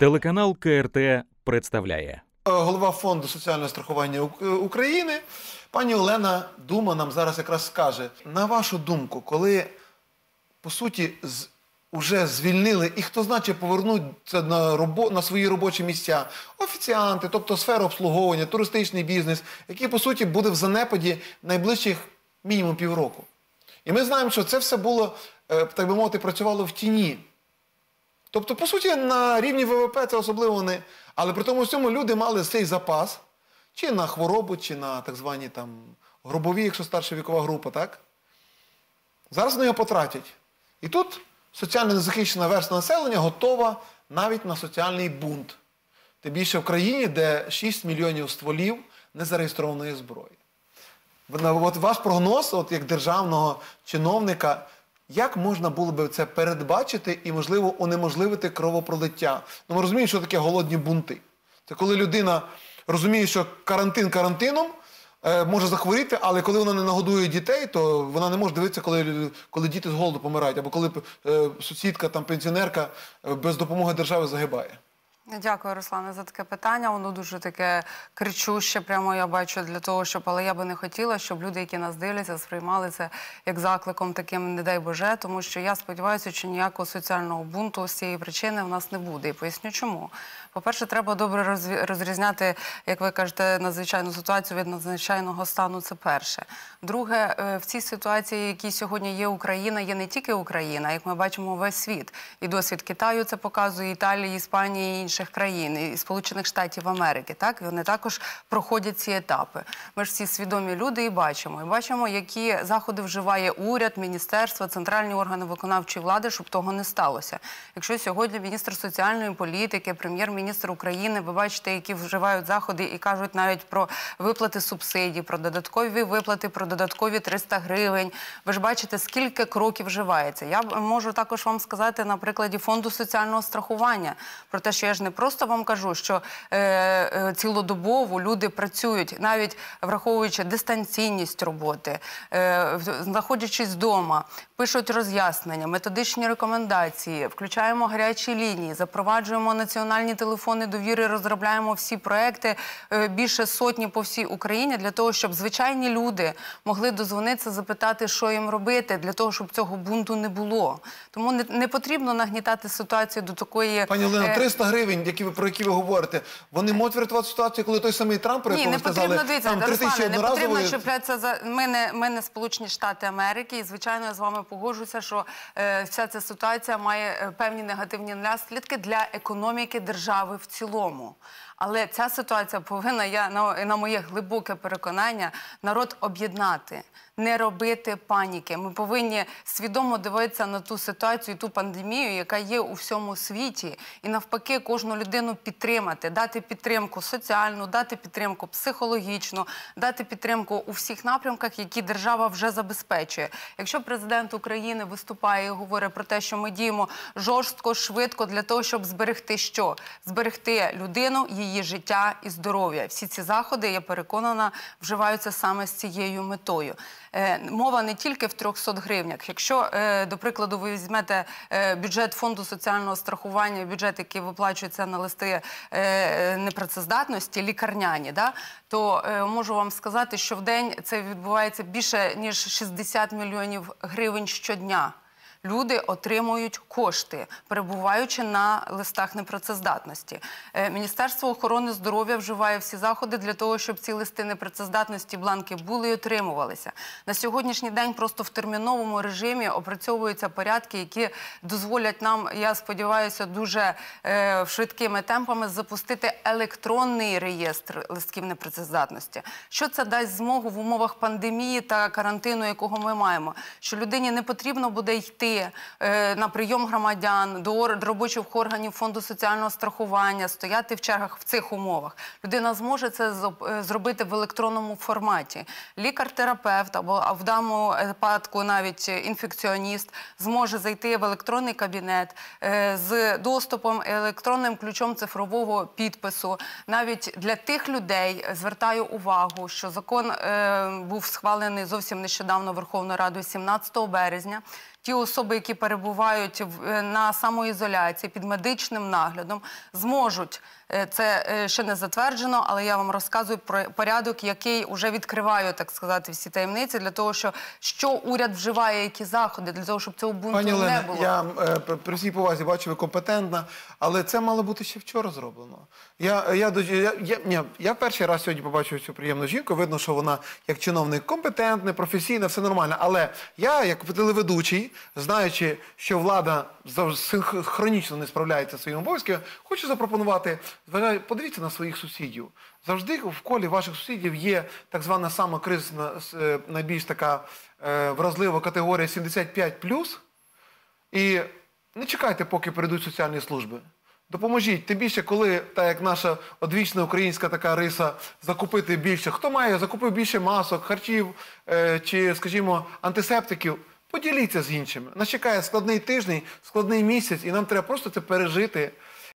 Телеканал КРТ представляє е, голова фонду соціального страхування е, України. Пані Олена Дума нам зараз якраз скаже на вашу думку, коли по суті з Уже звільнили і хто значить повернуться на робо на свої робочі місця. Офіціанти, тобто сфера обслуговування, туристичний бізнес, який по суті буде в занепаді найближчих мінімум півроку. І ми знаємо, що це все було е, так би мовити, працювало в тіні. Тобто, по суті, на рівні ВВП це особливо не. Але при тому всьому люди мали цей запас чи на хворобу, чи на так звані там гробові, якщо старша вікова група, так? Зараз вони його потратять. І тут соціально незахищена верста населення готова навіть на соціальний бунт. Тим більше в країні, де 6 мільйонів стволів незареєстрованої зброї. От ваш прогноз, от як державного чиновника. Як можна було би це передбачити і, можливо, унеможливити кровопролиття? Ну, ми розуміємо, що таке голодні бунти. Це коли людина розуміє, що карантин карантином е, може захворіти, але коли вона не нагодує дітей, то вона не може дивитися, коли коли діти з голоду помирають, або коли е, сусідка, там пенсіонерка е, без допомоги держави загибає. Дякую, Руслане, за таке питання. Воно дуже таке кричуще. Прямо я бачу для того, щоб але я би не хотіла, щоб люди, які нас дивляться, сприймали це як закликом, таким не дай Боже, тому що я сподіваюся, що ніякого соціального бунту з цієї причини в нас не буде. І поясню, чому. По-перше, треба добре розрізняти, як ви кажете, надзвичайну ситуацію від надзвичайного стану. Це перше. Друге, е, в цій ситуації, які сьогодні є Україна, є не тільки Україна, як ми бачимо, весь світ. І досвід Китаю це показує Італії, Іспанії і інших інших країн і Сполучених Штатів Америки. Так і вони також проходять ці етапи. Ми ж всі свідомі люди і бачимо, і бачимо, які заходи вживає уряд, міністерство, центральні органи виконавчої влади, щоб того не сталося. Якщо сьогодні міністр соціальної політики, прем'єр-міністр України, ви бачите, які вживають заходи і кажуть навіть про виплати субсидій, про додаткові виплати, про додаткові 300 гривень. Ви ж бачите, скільки кроків вживається. Я можу також вам сказати на прикладі фонду соціального страхування про те, що я ж ж не просто вам кажу, що е, е, цілодобово люди працюють, навіть враховуючи дистанційність роботи, е, знаходячись вдома, пишуть роз'яснення, методичні рекомендації, включаємо гарячі лінії, запроваджуємо національні телефони довіри, розробляємо всі проекти е, більше сотні по всій Україні для того, щоб звичайні люди могли дозвонитися, запитати, що їм робити, для того, щоб цього бунту не було. Тому не, не потрібно нагнітати ситуацію до такої пані Олена, 300 е, гривень гривень, які ви про які ви говорите, вони можуть врятувати ситуацію, коли той самий Трамп про якого сказали, там 3 тисячі одноразово... Не потрібно чіплятися за мене, мене Сполучені Штати Америки, і звичайно я з вами погоджуся, що е, вся ця ситуація має е, певні негативні наслідки для економіки держави в цілому. Але ця ситуація повинна я на, на моє глибоке переконання народ об'єднати, не робити паніки. Ми повинні свідомо дивитися на ту ситуацію, ту пандемію, яка є у всьому світі, і навпаки, кожен кожну людину підтримати, дати підтримку соціальну, дати підтримку психологічну, дати підтримку у всіх напрямках, які держава вже забезпечує. Якщо президент України виступає і говорить про те, що ми діємо жорстко, швидко для того, щоб зберегти що зберегти людину, її життя і здоров'я. Всі ці заходи я переконана вживаються саме з цією метою. Е, мова не тільки в 300 гривнях. Якщо, е, до прикладу, ви візьмете е, бюджет фонду соціального страхування, бюджет, який виплачується скаржиться на листи е, е, непрацездатності, лікарняні, да, то е, можу вам сказати, що в день це відбувається більше ніж 60 мільйонів гривень щодня люди отримують кошти, перебуваючи на листах непрацездатності. Е, Міністерство охорони здоров'я вживає всі заходи для того, щоб ці листи непрацездатності бланки були і отримувалися. На сьогоднішній день просто в терміновому режимі опрацьовуються порядки, які дозволять нам, я сподіваюся, дуже е, швидкими темпами запустити електронний реєстр листків непрацездатності. Що це дасть змогу в умовах пандемії та карантину, якого ми маємо? Що людині не потрібно буде йти. Е, на прийом громадян до робочих органів фонду соціального страхування, стояти в чергах в цих умовах. Людина зможе це е, зробити в електронному форматі. Лікар-терапевт або в даному е, випадку навіть інфекціоніст зможе зайти в електронний кабінет з доступом електронним ключом цифрового підпису. Навіть для тих людей звертаю увагу, що закон був схвалений зовсім нещодавно Верховною Радою 17 березня ті особи, які перебувають е, на самоізоляції під медичним наглядом, зможуть Е, це е, ще не затверджено, але я вам розказую про порядок, який вже відкриваю, так сказати, всі таємниці для того, що що уряд вживає, які заходи для того, щоб цього бунту Пані Олена, не було. Я е, при всій повазі бачу, ви компетентна, але це мало бути ще вчора зроблено. Я я, я, я, я, я перший раз сьогодні побачив цю приємну жінку. Видно, що вона як чиновник компетентний, професійна, все нормально. Але я, як телеведучий, знаючи, що влада хронічно не справляється своїм обов'язком, хочу запропонувати. Подивіться на своїх сусідів. Завжди в колі ваших сусідів є так звана саме кризисна, е, найбільш така е, вразлива категорія 75+. І не чекайте, поки прийдуть соціальні служби. Допоможіть. Тим більше, коли, так як наша одвічна українська така риса, закупити більше. Хто має, закупив більше масок, харчів е, чи, скажімо, антисептиків. Поділіться з іншими. Нас чекає складний тиждень, складний місяць, і нам треба просто це пережити.